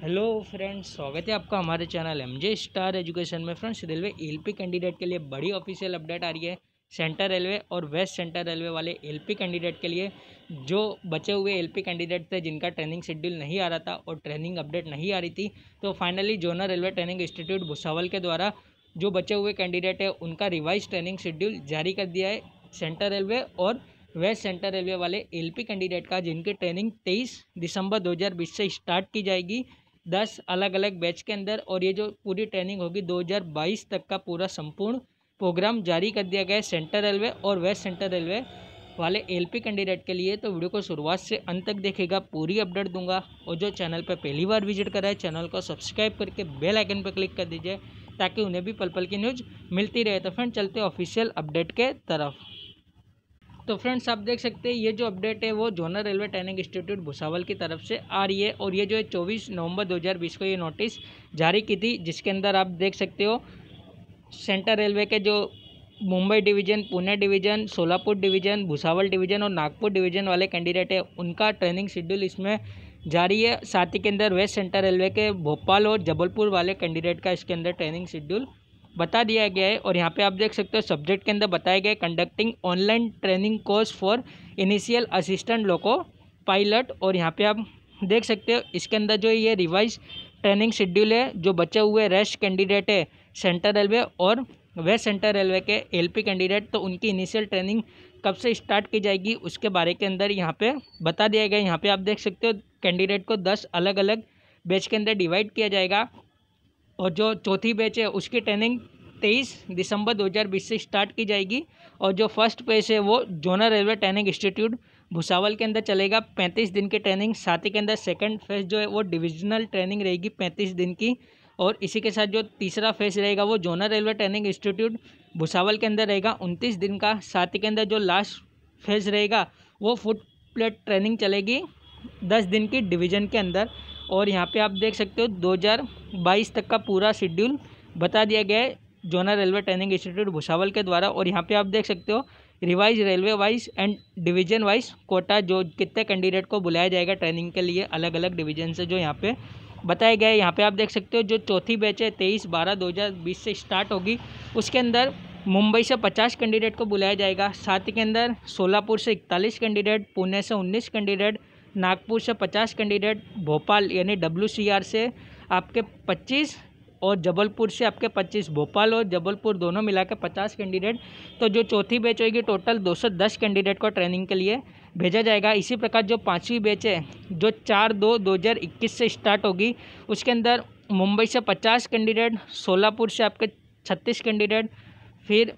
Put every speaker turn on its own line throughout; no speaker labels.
hello friends स्वागत है आपका हमारे channel M J star education में फ्रेंड्स रेलवे एलपी कैंडिडेट के लिए बड़ी ऑफिशियल अपडेट आ रही है सेंटर रेलवे और वेस्ट सेंटर रेलवे वाले एलपी कैंडिडेट के लिए जो बचे हुए एलपी कैंडिडेट थे जिनका ट्रेनिंग शेड्यूल नहीं आ रहा था और ट्रेनिंग अपडेट नहीं आ रही थी तो finally zonal railway training institute Bhusawal के द्वारा जो बचे हुए कैंडिडेट है उनका रिवाइज ट्रेनिंग शेड्यूल जारी कर दिया है सेंट्रल रेलवे और वेस्ट सेंट्रल रेलवे वाले एलपी कैंडिडेट का जिनकी ट्रेनिंग 23 दिसंबर 2020 से स्टार्ट की जाएगी दस अलग अलग बैच के अंदर और ये जो पूरी ट्रेनिंग होगी 2022 तक का पूरा संपूर्ण प्रोग्राम जारी कर दिया गया है सेंट्रल रेलवे और वेस्ट सेंट्रल रेलवे वाले एलपी कैंडिडेट के लिए तो वीडियो को शुरुआत से अंत तक देखेगा पूरी अपडेट दूंगा और जो चैनल पर पहली बार विजिट रहा है चैनल को सब्सक्राइब करके बेल आइकन पर क्लिक कर दीजिए ताकि उन्हें भी पल पल की न्यूज मिलती रहे तो फ्रेंड चलते ऑफिशियल अपडेट के तरफ तो फ्रेंड्स आप देख सकते हैं ये जो अपडेट है वो zonal railway training institute Bhusawal की तरफ से आ रही है और ये जो है चौबीस नवंबर 2020 को ये नोटिस जारी की थी जिसके अंदर आप देख सकते हो सेंट्रल रेलवे के जो Mumbai division Pune division Solapur division Bhusawal division और नागपुर डिवीजन वाले कैंडिडेट है उनका ट्रेनिंग शेड्यूल इसमें जारी है साथ ही के अंदर वेस्ट सेंट्रल रेलवे के भोपाल और जबलपुर वाले कैंडिडेट का इसके अंदर ट्रेनिंग शेड्यूल बता दिया गया है और यहाँ पे आप देख सकते हो सब्जेक्ट के अंदर बताया गया conducting online training course for initial assistant loco pilot और यहाँ पे आप देख सकते हो इसके अंदर जो ये रिवाइज ट्रेनिंग शेड्यूल है जो बचे हुए रेस्ट कैंडिडेट है सेंट्रल रेलवे और वेस्ट सेंट्रल रेलवे के एल कैंडिडेट तो उनकी इनिशियल ट्रेनिंग कब से स्टार्ट की जाएगी उसके बारे के अंदर यहाँ पे बता दिया गया है यहाँ पर आप देख सकते हो कैंडिडेट को दस अलग अलग बैच के अंदर डिवाइड किया जाएगा और जो चौथी बैच है उसकी ट्रेनिंग तेईस दिसंबर 2020 से स्टार्ट की जाएगी और जो फर्स्ट बैच है वो zonal railway training institute Bhusawal के अंदर चलेगा पैंतीस दिन की ट्रेनिंग साथ ही के अंदर सेकंड फेज जो है वो डिविजनल ट्रेनिंग रहेगी पैंतीस दिन की और इसी के साथ जो तीसरा फेज रहेगा वो zonal railway training institute Bhusawal के अंदर रहेगा उनतीस दिन का साथ ही के अंदर जो लास्ट फेज रहेगा वो फुट प्लेट ट्रेनिंग चलेगी दस दिन की डिवीजन के अंदर और यहाँ पे आप देख सकते हो 2022 तक का पूरा शेड्यूल बता दिया गया है zonal railway training institute Bhusawal के द्वारा और यहाँ पे आप देख सकते हो revise railway wise and division wise quota जो कितने कैंडिडेट को बुलाया जाएगा ट्रेनिंग के लिए अलग अलग डिवीजन से जो यहाँ पे बताया गया है यहाँ पर आप देख सकते हो जो चौथी बैच है तेईस बारह दो हज़ार बीस से स्टार्ट होगी उसके अंदर मुंबई से पचास कैंडिडेट को बुलाया जाएगा साथ ही के अंदर सोलापुर से इकतालीस कैंडिडेट पुणे से उन्नीस कैंडिडेट नागपुर से पचास कैंडिडेट भोपाल यानी डब्ल्यू से आपके पच्चीस और जबलपुर से आपके 25 भोपाल और जबलपुर दोनों मिला के पचास कैंडिडेट तो जो चौथी बैच होगी टोटल 210 कैंडिडेट को ट्रेनिंग के लिए भेजा जाएगा इसी प्रकार जो पाँचवीं बैच है जो चार दो इक्कीस से स्टार्ट होगी उसके अंदर मुंबई से 50 कैंडिडेट सोलापुर से आपके 36 कैंडिडेट फिर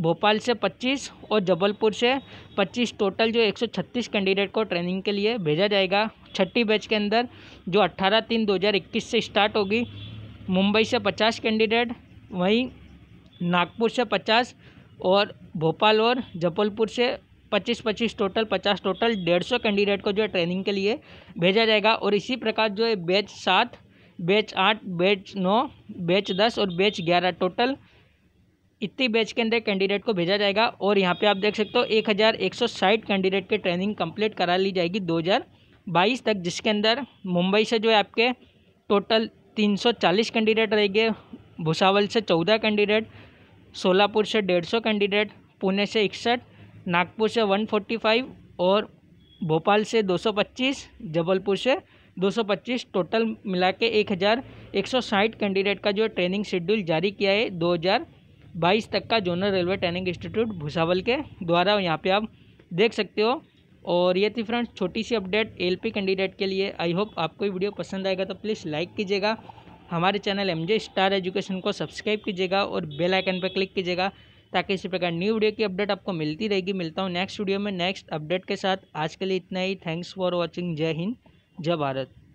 भोपाल से 25 और जबलपुर से 25 टोटल जो 136 कैंडिडेट को ट्रेनिंग के लिए भेजा जाएगा छठी बैच के अंदर जो 18 तीन 2021 से स्टार्ट होगी मुंबई से 50 कैंडिडेट वहीं नागपुर से 50 और भोपाल और जबलपुर से 25 25 टोटल 50 टोटल 150 कैंडिडेट को जो है ट्रेनिंग के लिए भेजा जाएगा और इसी प्रकार जो है बैच सात बैच आठ बैच नौ बैच दस और बैच ग्यारह टोटल इतनी बैच के अंदर कैंडिडेट को भेजा जाएगा और यहाँ पे आप देख सकते हो एक हज़ार एक सौ साठ कैंडिडेट के ट्रेनिंग कंप्लीट करा ली जाएगी दो हज़ार बाईस तक जिसके अंदर मुंबई से जो है आपके टोटल तीन सौ चालीस कैंडिडेट रहेंगे भुसावल से चौदह कैंडिडेट सोलापुर से डेढ़ सौ कैंडिडेट पुणे से इकसठ नागपुर से वन फोर्टी फाइव और भोपाल से दो सौ पच्चीस जबलपुर से दो सौ पच्चीस टोटल मिला के एक हज़ार एक सौ साठ कैंडिडेट का जो ट्रेनिंग शेड्यूल जारी किया है दो हज़ार बाईस तक का zonal railway training institute Bhusawal के द्वारा यहाँ पे आप देख सकते हो और ये थी फ्रेंड्स छोटी सी अपडेट एल कैंडिडेट के लिए आई होप आपको ये वीडियो पसंद आएगा तो प्लीज़ लाइक कीजिएगा हमारे channel M J star education को सब्सक्राइब कीजिएगा और बेल आइकन पर क्लिक कीजिएगा ताकि इसी प्रकार न्यू वीडियो की अपडेट आपको मिलती रहेगी मिलता हूँ नेक्स्ट वीडियो में नेक्स्ट अपडेट के साथ आज के लिए इतना ही थैंक्स फॉर वॉचिंग जय हिंद जय भारत